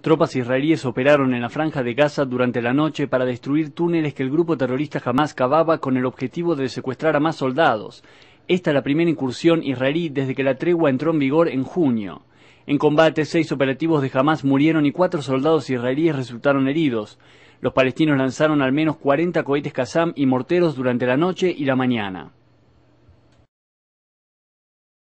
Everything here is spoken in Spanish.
Tropas israelíes operaron en la franja de Gaza durante la noche para destruir túneles que el grupo terrorista jamás cavaba con el objetivo de secuestrar a más soldados. Esta es la primera incursión israelí desde que la tregua entró en vigor en junio. En combate, seis operativos de Hamas murieron y cuatro soldados israelíes resultaron heridos. Los palestinos lanzaron al menos 40 cohetes Kazam y morteros durante la noche y la mañana.